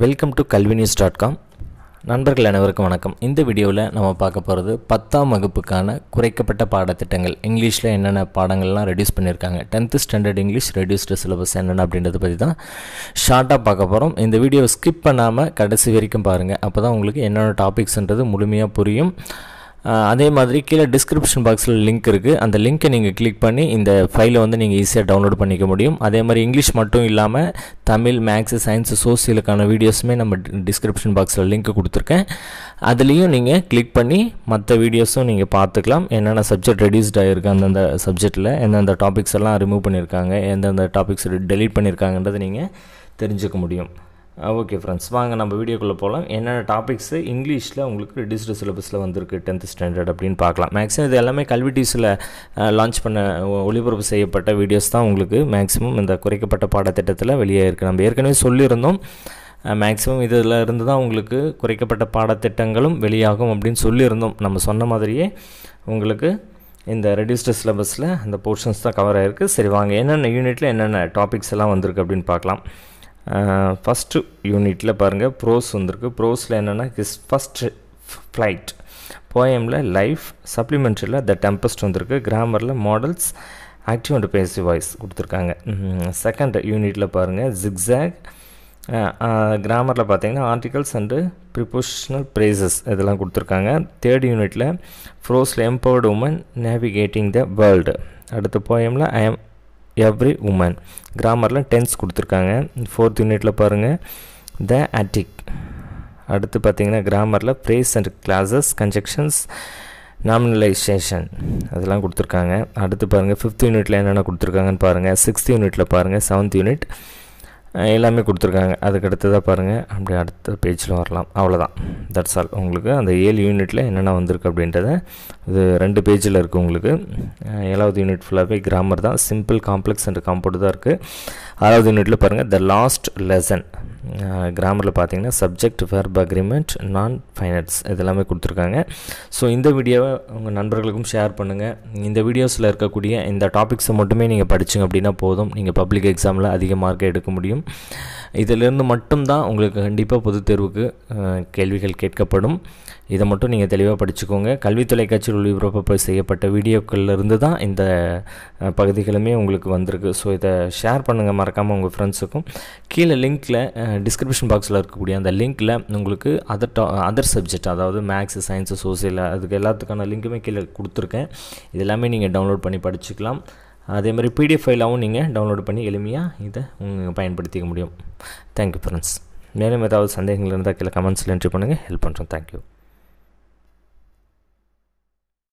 welcome to Kalvi news dot com நண்பர்கள் அனைவருக்கும் வணக்கம் இந்த வீடியோவில் நம்ம பார்க்க போகிறது பத்தாம் வகுப்புக்கான குறைக்கப்பட்ட பாடத்திட்டங்கள் இங்கிலீஷில் என்னென்ன பாடங்கள்லாம் ரெடியூஸ் பண்ணியிருக்காங்க tenth standard English reduced syllabus என்னென்ன அப்படின்றத பற்றி தான் ஷார்ட்டாக பார்க்க போகிறோம் இந்த வீடியோவை ஸ்கிப் பண்ணாமல் கடைசி வரைக்கும் பாருங்கள் அப்போ தான் உங்களுக்கு என்னென்ன டாபிக்ஸ்ன்றது முழுமையாக புரியும் அதே மாதிரி கீழே டிஸ்கிரிப்ஷன் பாக்ஸில் லிங்க் இருக்குது அந்த லிங்க்கை நீங்கள் கிளிக் பண்ணி இந்த ஃபைலை வந்து நீங்கள் ஈஸியாக டவுன்லோட் பண்ணிக்க முடியும் அதே மாதிரி இங்கிலீஷ் மட்டும் இல்லாமல் தமிழ் மேக்ஸு சயின்ஸு சோசியலுக்கான வீடியோஸுமே நம்ம டிஸ்கிரிப்ஷன் பாக்ஸில் லிங்க் கொடுத்துருக்கேன் அதுலேயும் நீங்கள் கிளிக் பண்ணி மற்ற வீடியோஸும் நீங்கள் பார்த்துக்கலாம் என்னென்ன சப்ஜெக்ட் ரெடியூஸ்ட் ஆகிருக்கு அந்தந்த சப்ஜெக்டில் எந்தெந்த டாபிக்ஸ் எல்லாம் ரிமூவ் பண்ணியிருக்காங்க எந்தெந்த டாபிக்ஸ் டெலீட் பண்ணியிருக்காங்கன்றதை நீங்கள் தெரிஞ்சுக்க முடியும் ஓகே ஃப்ரெண்ட்ஸ் வாங்க நம்ம வீடியோக்குள்ளே போகலாம் என்னென்ன டாபிக்ஸு இங்கிலீஷில் உங்களுக்கு டிஜிட்டல் சிலபஸில் வந்திருக்கு டென்த் ஸ்டாண்டர்ட் அப்படின்னு பார்க்கலாம் மேக்ஸிமம் இது எல்லாமே கல்விடிஸில் லான்ச் பண்ண ஒளிபரப்பு செய்யப்பட்ட வீடியோஸ் தான் உங்களுக்கு மேக்ஸிமம் இந்த குறைக்கப்பட்ட பாடத்திட்டத்தில் வெளியே இருக்குது நம்ம ஏற்கனவே சொல்லியிருந்தோம் மேக்ஸிமம் இதில் இருந்து தான் உங்களுக்கு குறைக்கப்பட்ட பாடத்திட்டங்களும் வெளியாகும் அப்படின்னு சொல்லியிருந்தோம் நம்ம சொன்ன மாதிரியே உங்களுக்கு இந்த ரெடியூஸ்டு சிலபஸில் அந்த போர்ஷன்ஸ் தான் கவர் ஆகிருக்கு சரி வாங்க என்னென்ன யூனிட்டில் என்னென்ன டாபிக்ஸ் எல்லாம் வந்திருக்கு அப்படின்னு பார்க்கலாம் ஃபஸ்ட்டு யூனிட்டில் பாருங்கள் ப்ரோஸ் வந்திருக்கு ப்ரோஸில் என்னென்னா ஹிஸ் ஃபஸ்ட் ஃப்ளைட் போயமில் லைஃப் சப்ளிமெண்ட்ரியில் த டெம்பஸ்ட் வந்திருக்கு கிராமரில் modals active and passive voice கொடுத்துருக்காங்க செகண்ட் யூனிட்டில் பாருங்கள் ஜிக்ஸாக் கிராமரில் பார்த்தீங்கன்னா ஆர்டிகல்ஸ் அண்டு ப்ரிப்போஷனல் ப்ரைஸஸ் இதெல்லாம் கொடுத்துருக்காங்க தேர்ட் யூனிட்டில் ஃப்ரோஸில் empowered woman navigating the world அடுத்த போயமில் ஐ எம் எவ்ரி உமன் கிராமரில் டென்ஸ் கொடுத்துருக்காங்க ஃபோர்த் யூனிட்டில் பாருங்கள் த அட்டிக் அடுத்து பார்த்தீங்கன்னா கிராமரில் phrase and clauses conjunctions nominalisation அதெல்லாம் கொடுத்துருக்காங்க அடுத்து பாருங்கள் ஃபிஃப்த் யூனிட்டில் என்னென்ன கொடுத்துருக்காங்கன்னு பாருங்கள் சிக்ஸ்த் யூனிட்டில் பாருங்கள் செவன்த் யூனிட் எல்லாமே கொடுத்துருக்காங்க அதுக்கு அடுத்ததாக பாருங்கள் அப்படி அடுத்த பேஜில் வரலாம் அவ்வளோதான் தட்ஸ் ஆல் உங்களுக்கு அந்த ஏழு யூனிட்டில் என்னென்ன வந்திருக்கு அப்படின்றத இது ரெண்டு பேஜில் இருக்குது உங்களுக்கு ஏழாவது யூனிட் ஃபுல்லாகவே கிராமர் தான் சிம்பிள் காம்ப்ளெக்ஸ் அண்ட் காம்பவுண்ட் தான் இருக்குது ஆறாவது யூனிட்டில் பாருங்கள் த லாஸ்ட் லெசன் கிராமரில் பார்த்தீங்கன்னா சப்ஜெக்ட் வெர்ப் அக்ரிமெண்ட் நான் ஃபைனட்ஸ் இதெல்லாமே கொடுத்துருக்காங்க ஸோ இந்த வீடியோவை உங்கள் நண்பர்களுக்கும் ஷேர் பண்ணுங்கள் இந்த வீடியோஸில் இருக்கக்கூடிய இந்த டாபிக்ஸை மட்டுமே நீங்கள் படிச்சுங்க அப்படின்னா போதும் நீங்கள் பப்ளிக் எக்ஸாமில் அதிக மார்க் எடுக்க முடியும் இதிலிருந்து மட்டும்தான் உங்களுக்கு கண்டிப்பாக பொதுத் தேர்வுக்கு கேள்விகள் கேட்கப்படும் இதை மட்டும் நீங்கள் தெளிவாக படிச்சுக்கோங்க கல்வி தொலைக்காட்சியில் ஒளிபரப்பு செய்யப்பட்ட வீடியோக்கள்லேருந்து தான் இந்த பகுதிகளுமே உங்களுக்கு வந்திருக்கு ஸோ இதை ஷேர் பண்ணுங்கள் மறக்காமல் உங்கள் ஃப்ரெண்ட்ஸுக்கும் கீழே லிங்க்கில் டிஸ்கிரிப்ஷன் பாக்ஸில் இருக்கக்கூடிய அந்த லிங்க்கில் உங்களுக்கு அதர் டா அதர் சப்ஜெக்ட் அதாவது மேக்ஸு சயின்ஸு சோசியல் அதுக்கு எல்லாத்துக்கான லிங்க்குமே கீழே கொடுத்துருக்கேன் இது எல்லாமே நீங்கள் டவுன்லோட் பண்ணி படிச்சுக்கலாம் அதே மாதிரி பிடிஎஃப் ஃபைலாகவும் நீங்கள் டவுன்லோட் பண்ணி எளிமையாக இதை பயன்படுத்திக்க முடியும் தேங்க்யூ ஃப்ரெண்ட்ஸ் மேலும் ஏதாவது சந்தேகங்கள் இருந்தால் கீழே கமெண்ட்ஸில் என்ட்ரி பண்ணுங்கள் ஹெல்ப் பண்ணுறோம் தேங்க்யூ